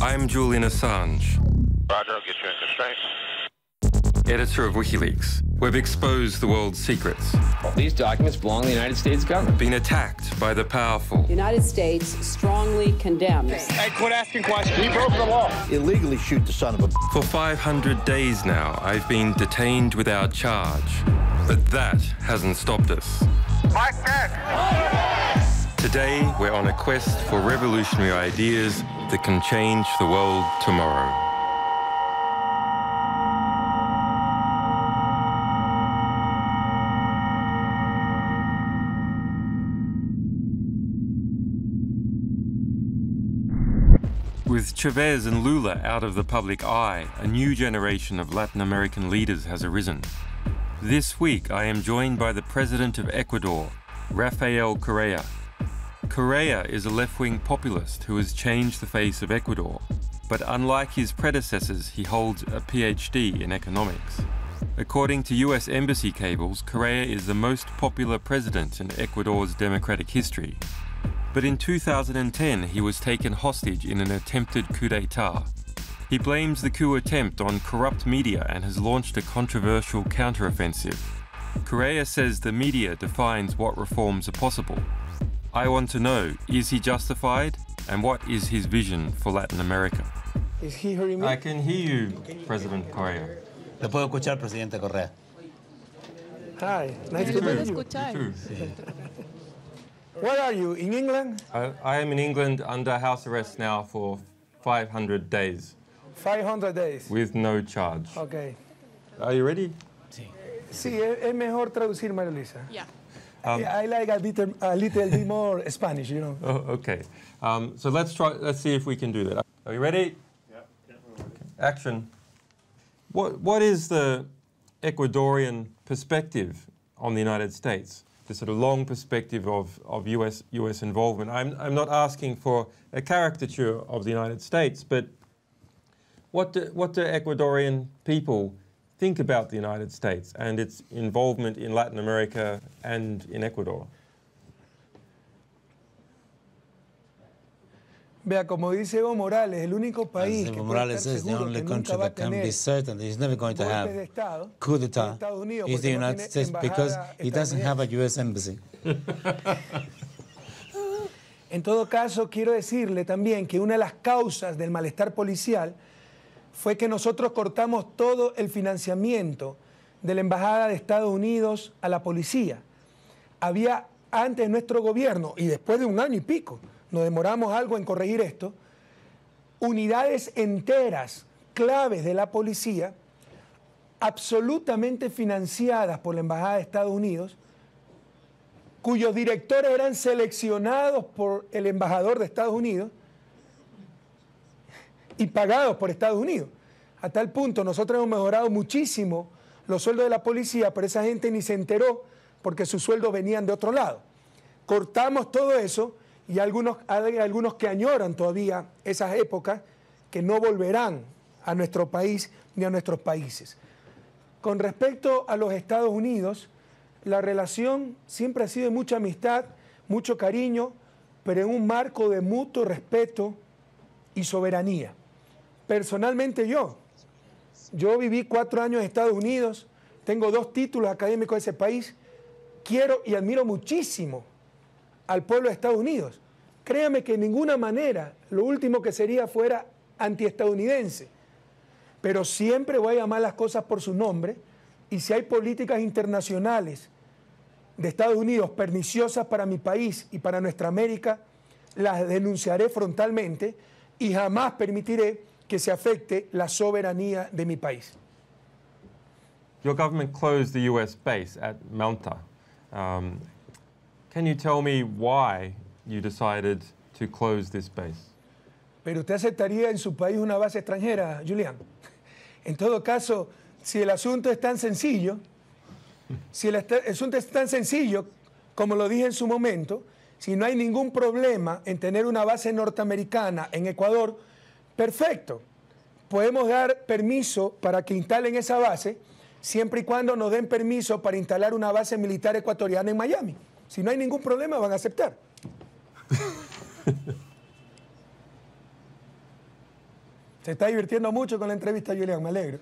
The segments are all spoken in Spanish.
I'm Julian Assange. Roger, I'll get you in constraint. Editor of WikiLeaks. We've exposed the world's secrets. These documents belong to the United States government. Been attacked by the powerful. The United States strongly condemns. Hey, quit asking questions. He broke the law. Illegally shoot the son of a. For 500 days now, I've been detained without charge. But that hasn't stopped us. Like Today, we're on a quest for revolutionary ideas that can change the world tomorrow. With Chavez and Lula out of the public eye, a new generation of Latin American leaders has arisen. This week, I am joined by the President of Ecuador, Rafael Correa, Correa is a left-wing populist who has changed the face of Ecuador, but unlike his predecessors, he holds a PhD in economics. According to US embassy cables, Correa is the most popular president in Ecuador's democratic history. But in 2010, he was taken hostage in an attempted coup d'etat. He blames the coup attempt on corrupt media and has launched a controversial counteroffensive. Correa says the media defines what reforms are possible, I want to know, is he justified? And what is his vision for Latin America? Is he hearing me? I can hear you, President Correa. Lo puedo escuchar, Presidente Correa. Hi, nice to meet you. you Where are you, in England? I, I am in England under house arrest now for 500 days. 500 days? With no charge. Okay. Are you ready? Sí. Sí, es mejor traducir, María Luisa. Yeah. Um, I like a, bit, a little bit more Spanish, you know. Oh, okay. Um, so let's try. Let's see if we can do that. Are you ready? Yeah. Action. What What is the Ecuadorian perspective on the United States? The sort of long perspective of, of U.S. U.S. involvement. I'm I'm not asking for a caricature of the United States, but what do, what do Ecuadorian people think about the United States and its involvement in Latin America and in Ecuador. Vea, como dice Evo Morales, el único país que puede estar seguro que nunca va a tener golpe de Estado es Estados Unidos porque United no States because he doesn't have a U.S. embassy. en todo caso, quiero decirle también que una de las causas del malestar policial fue que nosotros cortamos todo el financiamiento de la Embajada de Estados Unidos a la policía. Había antes nuestro gobierno, y después de un año y pico, nos demoramos algo en corregir esto, unidades enteras, claves de la policía, absolutamente financiadas por la Embajada de Estados Unidos, cuyos directores eran seleccionados por el embajador de Estados Unidos y pagados por Estados Unidos. A tal punto, nosotros hemos mejorado muchísimo los sueldos de la policía, pero esa gente ni se enteró porque sus sueldos venían de otro lado. Cortamos todo eso y algunos, hay algunos que añoran todavía esas épocas que no volverán a nuestro país ni a nuestros países. Con respecto a los Estados Unidos, la relación siempre ha sido de mucha amistad, mucho cariño, pero en un marco de mutuo respeto y soberanía. Personalmente yo, yo viví cuatro años en Estados Unidos, tengo dos títulos académicos de ese país, quiero y admiro muchísimo al pueblo de Estados Unidos. Créame que de ninguna manera lo último que sería fuera antiestadounidense, pero siempre voy a llamar las cosas por su nombre y si hay políticas internacionales de Estados Unidos perniciosas para mi país y para nuestra América, las denunciaré frontalmente y jamás permitiré que se afecte la soberanía de mi país. Your government closed the U.S. base at Malta. Um, can you tell me why you decided to close this base? Pero usted aceptaría en su país una base extranjera, Julian. En todo caso, si el asunto es tan sencillo, si el asunto es tan sencillo, como lo dije en su momento, si no hay ningún problema en tener una base norteamericana en Ecuador, Perfecto. Podemos dar permiso para que instalen esa base siempre y cuando nos den permiso para instalar una base militar ecuatoriana en Miami. Si no hay ningún problema, van a aceptar. Se está divirtiendo mucho con la entrevista, Julián, me alegro.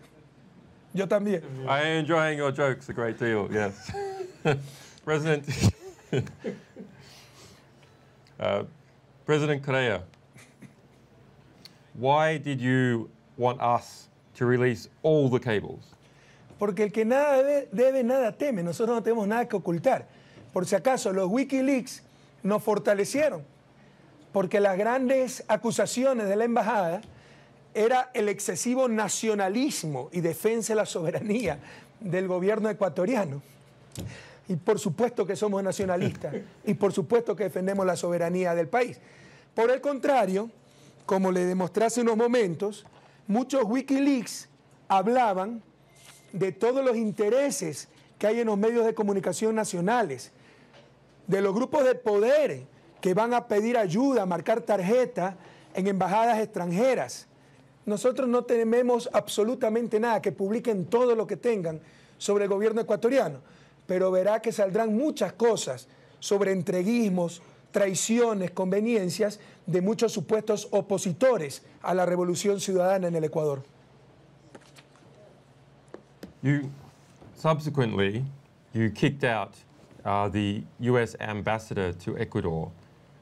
Yo también. I am enjoying your jokes a great deal, yes. President, uh, President Correa, Why did you want us to release all the cables? Porque el que nada debe, debe, nada teme. Nosotros no tenemos nada que ocultar. Por si acaso, los Wikileaks nos fortalecieron. Porque las grandes acusaciones de la embajada era el excesivo nacionalismo y defensa de la soberanía del gobierno ecuatoriano. Y por supuesto que somos nacionalistas y por supuesto que defendemos la soberanía del país. Por el contrario, como le demostré hace unos momentos, muchos Wikileaks hablaban de todos los intereses que hay en los medios de comunicación nacionales, de los grupos de poder que van a pedir ayuda, marcar tarjeta en embajadas extranjeras. Nosotros no tememos absolutamente nada, que publiquen todo lo que tengan sobre el gobierno ecuatoriano, pero verá que saldrán muchas cosas sobre entreguismos, traiciones, conveniencias de muchos supuestos opositores a la revolución ciudadana en el Ecuador. You subsequently you kicked out uh, the U.S. ambassador to Ecuador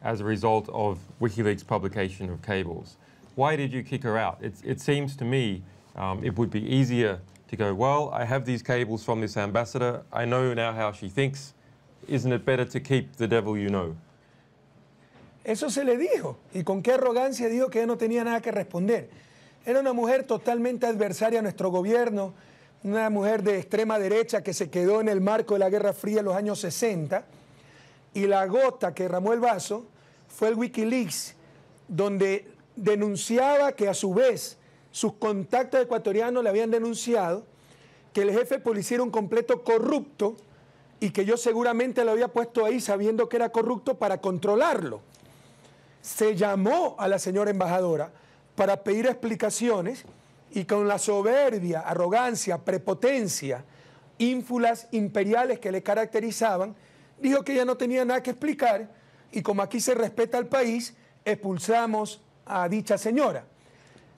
as a result of WikiLeaks' publication of cables. Why did you kick her out? it seems to me um, it would be easier to go, well, I have these cables from this ambassador. I know now how she thinks. Isn't it better to keep the devil you know? Eso se le dijo. Y con qué arrogancia dijo que ella no tenía nada que responder. Era una mujer totalmente adversaria a nuestro gobierno, una mujer de extrema derecha que se quedó en el marco de la Guerra Fría en los años 60. Y la gota que derramó el vaso fue el Wikileaks, donde denunciaba que a su vez sus contactos ecuatorianos le habían denunciado que el jefe policía era un completo corrupto y que yo seguramente lo había puesto ahí sabiendo que era corrupto para controlarlo se llamó a la señora embajadora para pedir explicaciones y con la soberbia, arrogancia, prepotencia, ínfulas imperiales que le caracterizaban, dijo que ella no tenía nada que explicar y como aquí se respeta al país, expulsamos a dicha señora.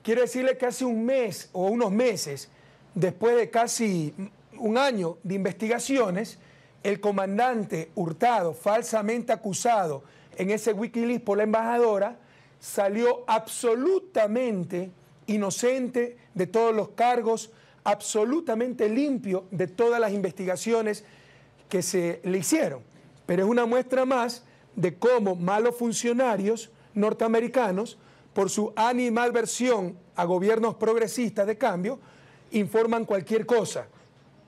Quiero decirle que hace un mes o unos meses, después de casi un año de investigaciones, el comandante Hurtado, falsamente acusado en ese Wikileaks por la embajadora, salió absolutamente inocente de todos los cargos, absolutamente limpio de todas las investigaciones que se le hicieron. Pero es una muestra más de cómo malos funcionarios norteamericanos, por su animal versión a gobiernos progresistas de cambio, informan cualquier cosa,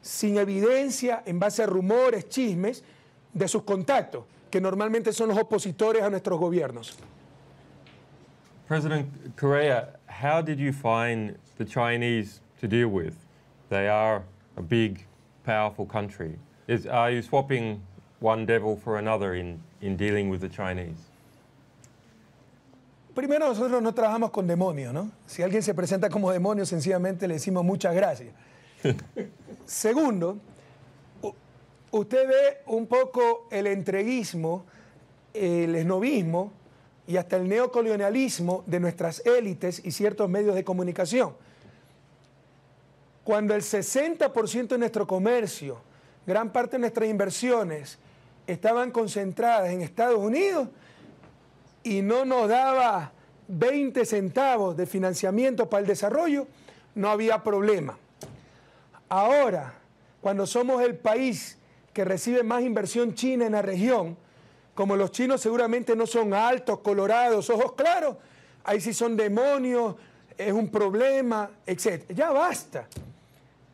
sin evidencia, en base a rumores, chismes de sus contactos que normalmente son los opositores a nuestros gobiernos. President Correa, how did you find the Chinese to deal with? They are a big, powerful country. Is, are you swapping one devil for another in, in dealing with the Chinese? Primero, nosotros no trabajamos con demonios, ¿no? Si alguien se presenta como demonio, sencillamente le decimos muchas gracias. Segundo, usted ve un poco el entreguismo, el esnovismo y hasta el neocolonialismo de nuestras élites y ciertos medios de comunicación. Cuando el 60% de nuestro comercio, gran parte de nuestras inversiones estaban concentradas en Estados Unidos y no nos daba 20 centavos de financiamiento para el desarrollo, no había problema. Ahora, cuando somos el país que recibe más inversión china en la región, como los chinos seguramente no son altos, colorados, ojos claros, ahí sí son demonios, es un problema, etc. Ya basta.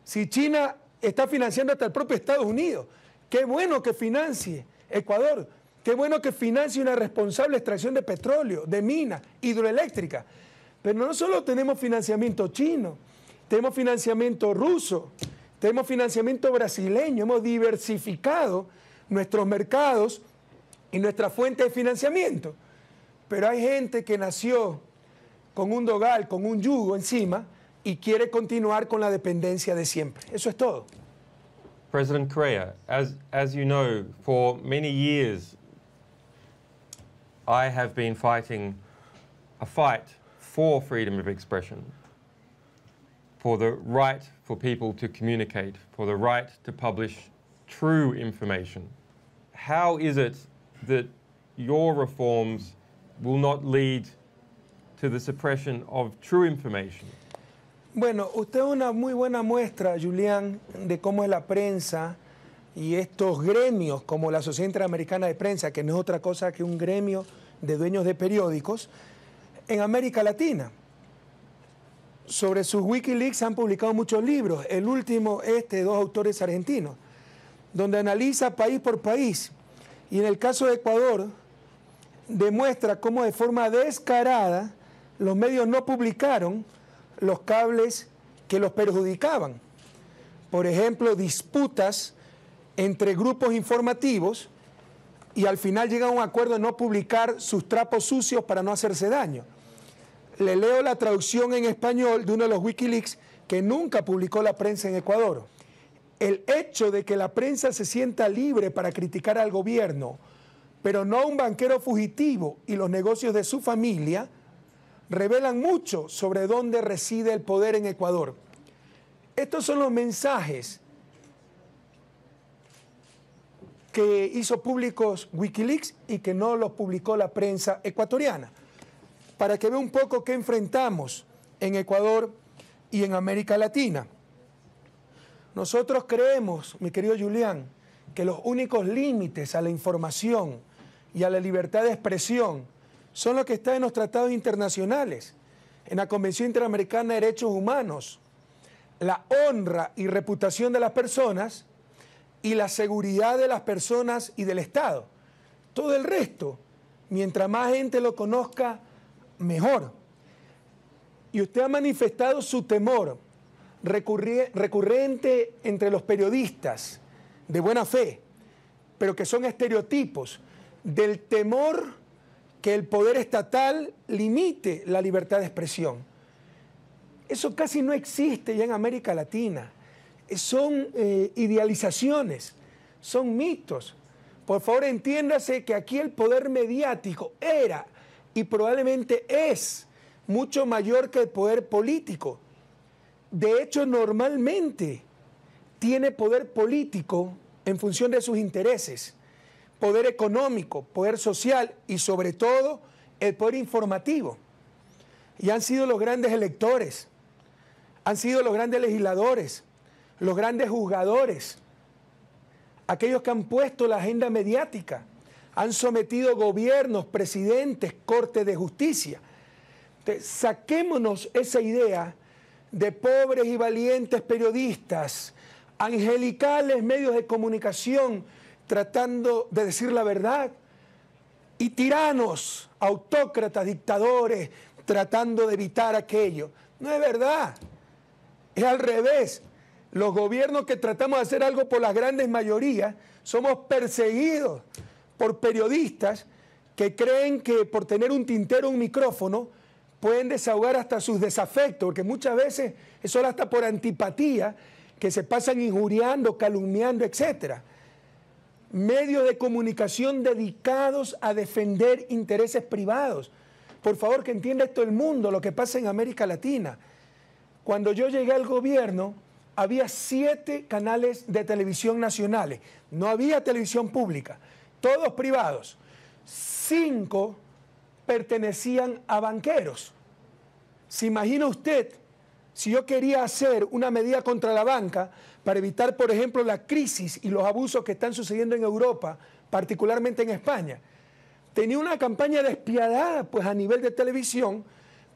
Si China está financiando hasta el propio Estados Unidos, qué bueno que financie Ecuador, qué bueno que financie una responsable extracción de petróleo, de mina hidroeléctrica. Pero no solo tenemos financiamiento chino, tenemos financiamiento ruso, tenemos financiamiento brasileño, hemos diversificado nuestros mercados y nuestra fuente de financiamiento. Pero hay gente que nació con un dogal, con un yugo encima y quiere continuar con la dependencia de siempre. Eso es todo. President Correa, as, as you know, for many years I have been fighting a fight for freedom of expression for the right for people to communicate, for the right to publish true information. How is it that your reforms will not lead to the suppression of true information? Bueno, usted es una muy buena muestra, Julián, de cómo es la prensa y estos gremios, como la Sociedad Interamericana de Prensa, que no es otra cosa que un gremio de dueños de periódicos, en América Latina sobre sus Wikileaks han publicado muchos libros, el último este de dos autores argentinos, donde analiza país por país y en el caso de Ecuador demuestra cómo de forma descarada los medios no publicaron los cables que los perjudicaban. Por ejemplo, disputas entre grupos informativos y al final llega a un acuerdo de no publicar sus trapos sucios para no hacerse daño. Le leo la traducción en español de uno de los Wikileaks que nunca publicó la prensa en Ecuador. El hecho de que la prensa se sienta libre para criticar al gobierno, pero no a un banquero fugitivo y los negocios de su familia, revelan mucho sobre dónde reside el poder en Ecuador. Estos son los mensajes que hizo públicos Wikileaks y que no los publicó la prensa ecuatoriana para que vea un poco qué enfrentamos en Ecuador y en América Latina. Nosotros creemos, mi querido Julián, que los únicos límites a la información y a la libertad de expresión son los que están en los tratados internacionales, en la Convención Interamericana de Derechos Humanos, la honra y reputación de las personas y la seguridad de las personas y del Estado. Todo el resto, mientras más gente lo conozca, mejor. Y usted ha manifestado su temor recurrente entre los periodistas de buena fe, pero que son estereotipos del temor que el poder estatal limite la libertad de expresión. Eso casi no existe ya en América Latina. Son eh, idealizaciones, son mitos. Por favor, entiéndase que aquí el poder mediático era y probablemente es mucho mayor que el poder político. De hecho, normalmente tiene poder político en función de sus intereses, poder económico, poder social y sobre todo el poder informativo. Y han sido los grandes electores, han sido los grandes legisladores, los grandes juzgadores, aquellos que han puesto la agenda mediática han sometido gobiernos, presidentes, cortes de justicia. saquémonos esa idea de pobres y valientes periodistas, angelicales medios de comunicación tratando de decir la verdad y tiranos, autócratas, dictadores tratando de evitar aquello. No es verdad, es al revés. Los gobiernos que tratamos de hacer algo por las grandes mayorías somos perseguidos por periodistas que creen que por tener un tintero, un micrófono, pueden desahogar hasta sus desafectos, porque muchas veces es solo hasta por antipatía que se pasan injuriando, calumniando, etc. Medios de comunicación dedicados a defender intereses privados. Por favor, que entienda esto el mundo, lo que pasa en América Latina. Cuando yo llegué al gobierno, había siete canales de televisión nacionales. No había televisión pública todos privados, cinco pertenecían a banqueros. ¿Se imagina usted si yo quería hacer una medida contra la banca para evitar, por ejemplo, la crisis y los abusos que están sucediendo en Europa, particularmente en España? Tenía una campaña despiadada pues, a nivel de televisión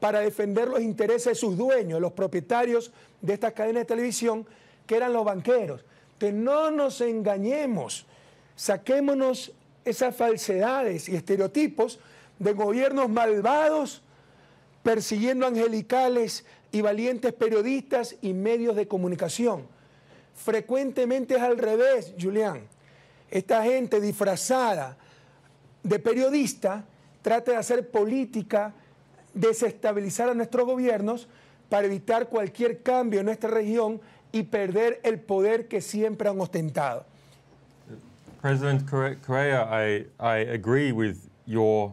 para defender los intereses de sus dueños, los propietarios de estas cadenas de televisión, que eran los banqueros. Que no nos engañemos, saquémonos esas falsedades y estereotipos de gobiernos malvados persiguiendo angelicales y valientes periodistas y medios de comunicación. Frecuentemente es al revés, Julián. Esta gente disfrazada de periodista trata de hacer política, desestabilizar a nuestros gobiernos para evitar cualquier cambio en nuestra región y perder el poder que siempre han ostentado. President Correa, I, I agree with your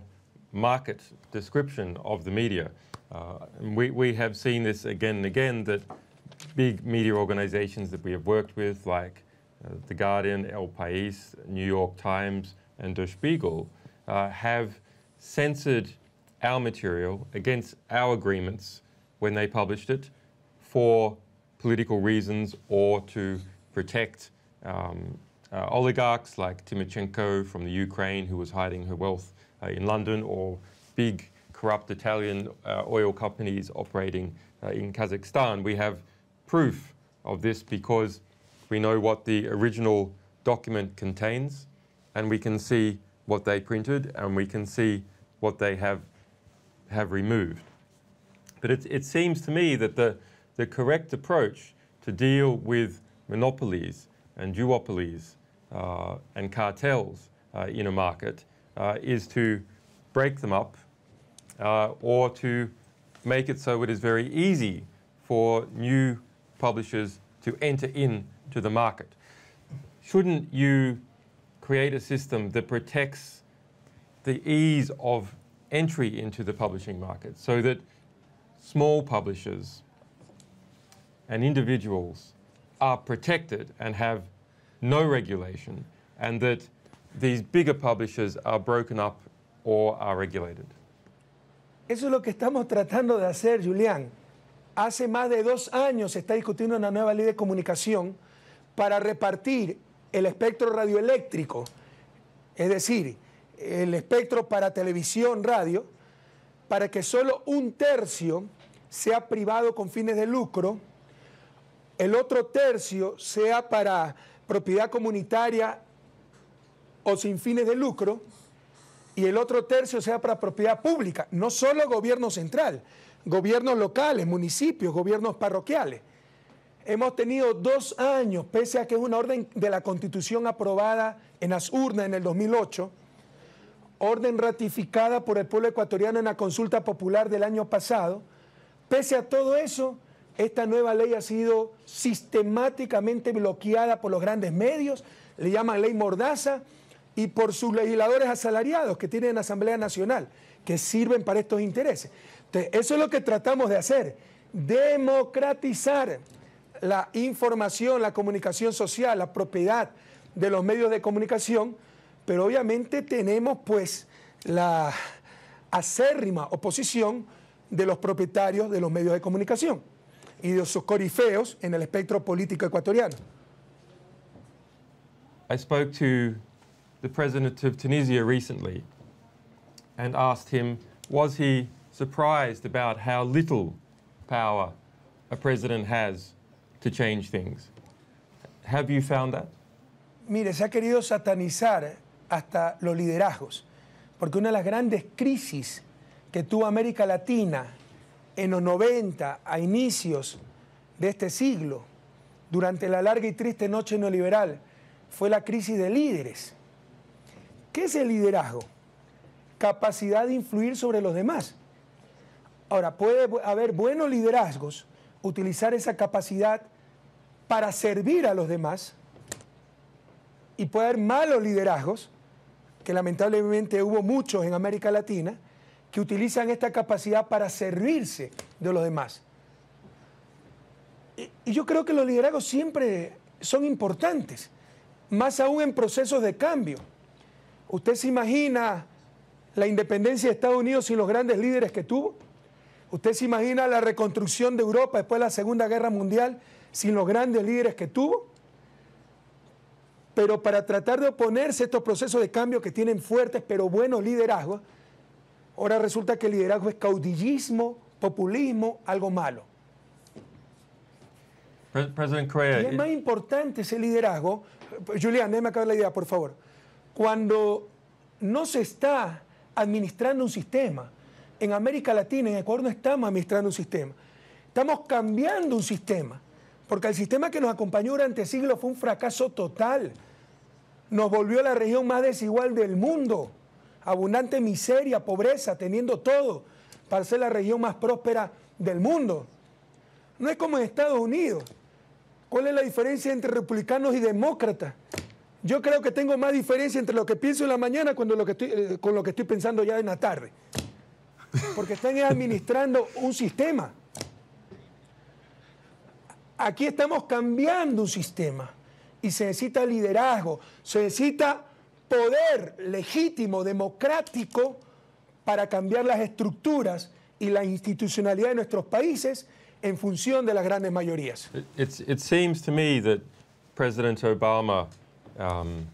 market description of the media. Uh, we, we have seen this again and again that big media organizations that we have worked with, like uh, The Guardian, El País, New York Times, and Der Spiegel, uh, have censored our material against our agreements when they published it for political reasons or to protect um, uh, oligarchs like Timoshenko from the Ukraine, who was hiding her wealth uh, in London, or big corrupt Italian uh, oil companies operating uh, in Kazakhstan. We have proof of this because we know what the original document contains, and we can see what they printed, and we can see what they have have removed. But it, it seems to me that the, the correct approach to deal with monopolies and duopolies uh, and cartels uh, in a market uh, is to break them up or to make it so it is very easy for new publishers to enter into the market. Shouldn't you create a system that protects the ease of entry into the publishing market so that small publishers and individuals are protected and have no regulation, and that these bigger publishers are broken up or are regulated. Eso es lo que estamos tratando de hacer, Julián. Hace más de dos años se está discutiendo una nueva ley de comunicación para repartir el espectro radioeléctrico, es decir, el espectro para televisión, radio, para que solo un tercio sea privado con fines de lucro, el otro tercio sea para propiedad comunitaria o sin fines de lucro, y el otro tercio sea para propiedad pública, no solo gobierno central, gobiernos locales, municipios, gobiernos parroquiales. Hemos tenido dos años, pese a que es una orden de la Constitución aprobada en las urnas en el 2008, orden ratificada por el pueblo ecuatoriano en la consulta popular del año pasado, pese a todo eso, esta nueva ley ha sido sistemáticamente bloqueada por los grandes medios, le llaman ley mordaza, y por sus legisladores asalariados que tienen en Asamblea Nacional, que sirven para estos intereses. Entonces, eso es lo que tratamos de hacer, democratizar la información, la comunicación social, la propiedad de los medios de comunicación, pero obviamente tenemos pues la acérrima oposición de los propietarios de los medios de comunicación y de sus corifeos en el espectro político ecuatoriano. I spoke to the president of Tunisia recently and asked him, was he surprised about how little power a president has to change things? Have you found that? Mire, se ha querido satanizar hasta los liderazgos, porque una de las grandes crisis que tuvo América Latina en los 90, a inicios de este siglo, durante la larga y triste noche neoliberal, fue la crisis de líderes. ¿Qué es el liderazgo? Capacidad de influir sobre los demás. Ahora, puede haber buenos liderazgos, utilizar esa capacidad para servir a los demás, y puede haber malos liderazgos, que lamentablemente hubo muchos en América Latina, que utilizan esta capacidad para servirse de los demás. Y, yo creo que los liderazgos siempre son importantes, más aún en procesos de cambio. ¿Usted se imagina la independencia de Estados Unidos sin los grandes líderes que tuvo? ¿Usted se imagina la reconstrucción de Europa después de la Segunda Guerra Mundial sin los grandes líderes que tuvo? Pero para tratar de oponerse a estos procesos de cambio que tienen fuertes pero buenos liderazgos, Ahora resulta que el liderazgo es caudillismo, populismo, algo malo. President Correa, y es más importante ese liderazgo. Julián, déjame acabar la idea, por favor. Cuando no se está administrando un sistema, en América Latina, en Ecuador no estamos administrando un sistema, estamos cambiando un sistema, porque el sistema que nos acompañó durante siglos fue un fracaso total, nos volvió la región más desigual del mundo, abundante miseria, pobreza, teniendo todo para ser la región más próspera del mundo. No es como en Estados Unidos. ¿Cuál es la diferencia entre republicanos y demócratas? Yo creo que tengo más diferencia entre lo que pienso en la mañana cuando lo que estoy, eh, con lo que estoy pensando ya en la tarde. Porque están administrando un sistema. Aquí estamos cambiando un sistema y se necesita liderazgo, se necesita poder legítimo, democrático, para cambiar las estructuras y la institucionalidad de nuestros países en función de las grandes mayorías. It, it seems to me that President Obama um,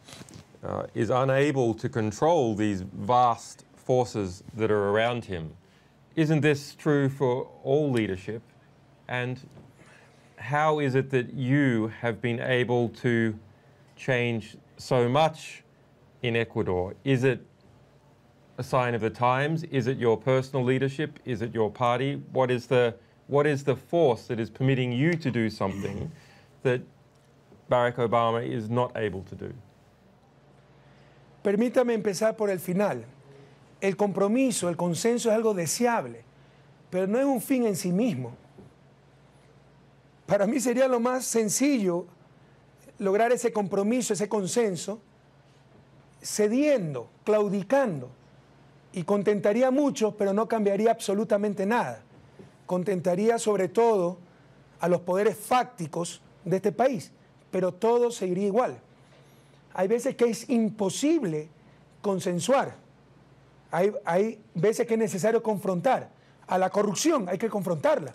uh, is unable to control these vast forces that are around him. Isn't this true for all leadership? And how is it that you have been able to change so much in Ecuador? Is it a sign of the times? Is it your personal leadership? Is it your party? What is the what is the force that is permitting you to do something that Barack Obama is not able to do? Permítame empezar por el final. El compromiso, el consenso es algo deseable, pero no es un fin en sí mismo. Para mí sería lo más sencillo lograr ese compromiso, ese consenso, cediendo, claudicando, y contentaría a muchos, pero no cambiaría absolutamente nada. Contentaría sobre todo a los poderes fácticos de este país, pero todo seguiría igual. Hay veces que es imposible consensuar, hay, hay veces que es necesario confrontar. A la corrupción hay que confrontarla,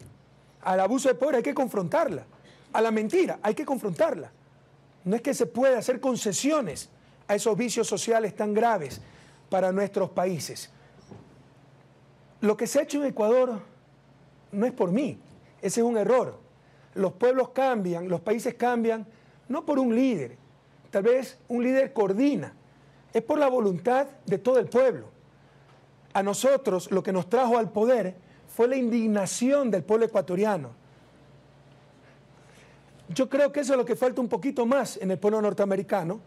al abuso de poder hay que confrontarla, a la mentira hay que confrontarla. No es que se pueda hacer concesiones a esos vicios sociales tan graves para nuestros países. Lo que se ha hecho en Ecuador no es por mí, ese es un error. Los pueblos cambian, los países cambian, no por un líder, tal vez un líder coordina, es por la voluntad de todo el pueblo. A nosotros lo que nos trajo al poder fue la indignación del pueblo ecuatoriano. Yo creo que eso es lo que falta un poquito más en el pueblo norteamericano,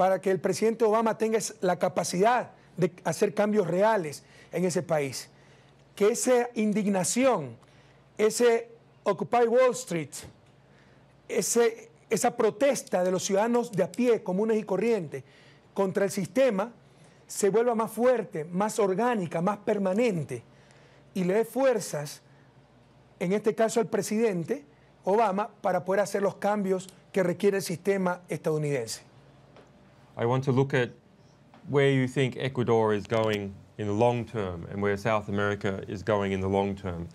para que el presidente Obama tenga la capacidad de hacer cambios reales en ese país. Que esa indignación, ese Occupy Wall Street, ese, esa protesta de los ciudadanos de a pie, comunes y corrientes, contra el sistema, se vuelva más fuerte, más orgánica, más permanente y le dé fuerzas, en este caso al presidente Obama, para poder hacer los cambios que requiere el sistema estadounidense. I want to look at where you think Ecuador is going in the long term and where South America is going in the long term.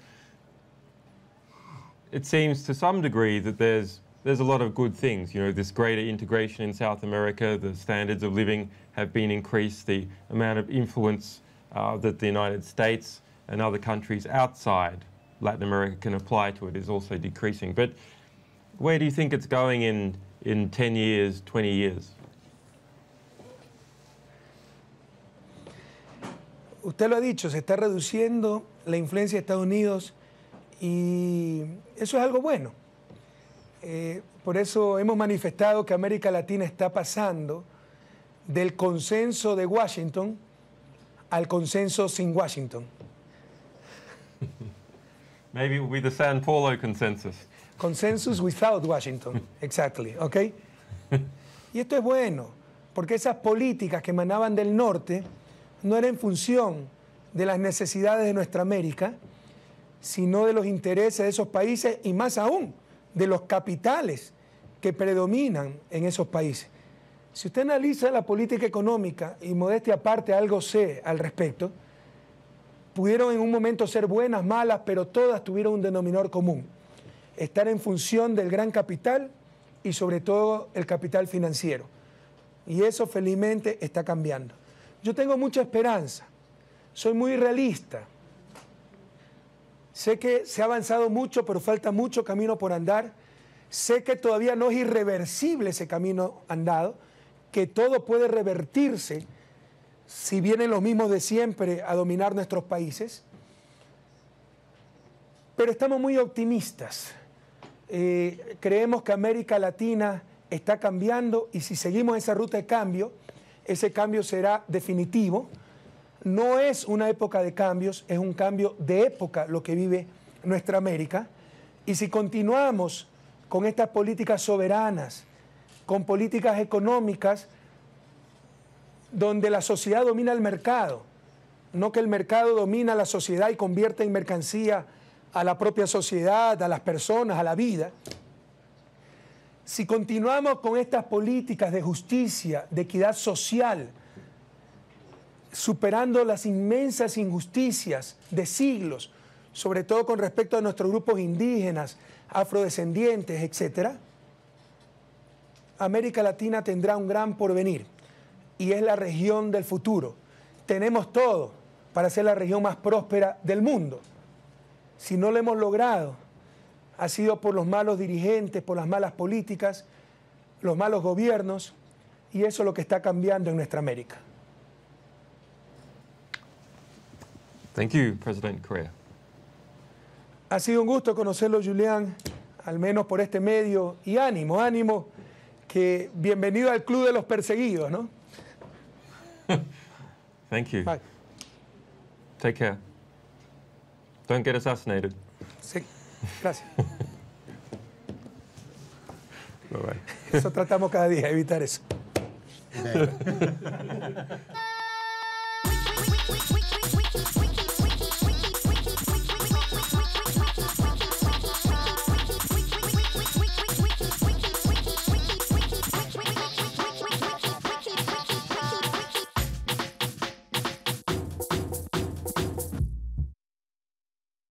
It seems to some degree that there's there's a lot of good things. You know, this greater integration in South America, the standards of living have been increased, the amount of influence uh, that the United States and other countries outside Latin America can apply to it is also decreasing. But where do you think it's going in, in 10 years, 20 years? usted lo ha dicho, se está reduciendo la influencia de Estados Unidos y eso es algo bueno. Eh, por eso hemos manifestado que América Latina está pasando del consenso de Washington al consenso sin Washington. Maybe it will be the San Paulo consensus. Consensus without Washington, exactly, okay? Y esto es bueno, porque esas políticas que emanaban del norte no era en función de las necesidades de nuestra América, sino de los intereses de esos países y más aún de los capitales que predominan en esos países. Si usted analiza la política económica y modestia aparte algo sé al respecto, pudieron en un momento ser buenas, malas, pero todas tuvieron un denominador común, estar en función del gran capital y sobre todo el capital financiero. Y eso felizmente está cambiando. Yo tengo mucha esperanza, soy muy realista. Sé que se ha avanzado mucho, pero falta mucho camino por andar. Sé que todavía no es irreversible ese camino andado, que todo puede revertirse si vienen los mismos de siempre a dominar nuestros países. Pero estamos muy optimistas. Eh, creemos que América Latina está cambiando y si seguimos esa ruta de cambio, ese cambio será definitivo. No es una época de cambios, es un cambio de época lo que vive nuestra América. Y si continuamos con estas políticas soberanas, con políticas económicas, donde la sociedad domina el mercado, no que el mercado domina la sociedad y convierte en mercancía a la propia sociedad, a las personas, a la vida, si continuamos con estas políticas de justicia, de equidad social, superando las inmensas injusticias de siglos, sobre todo con respecto a nuestros grupos indígenas, afrodescendientes, etc., América Latina tendrá un gran porvenir y es la región del futuro. Tenemos todo para ser la región más próspera del mundo. Si no lo hemos logrado, ha sido por los malos dirigentes, por las malas políticas, los malos gobiernos, y eso es lo que está cambiando en nuestra América. Thank you, President Correa. Ha sido un gusto conocerlo, Julián, al menos por este medio, y ánimo, ánimo, que bienvenido al Club de los Perseguidos, ¿no? Thank you. Take care. Don't get assassinated. Gracias. Eso tratamos cada día, evitar eso.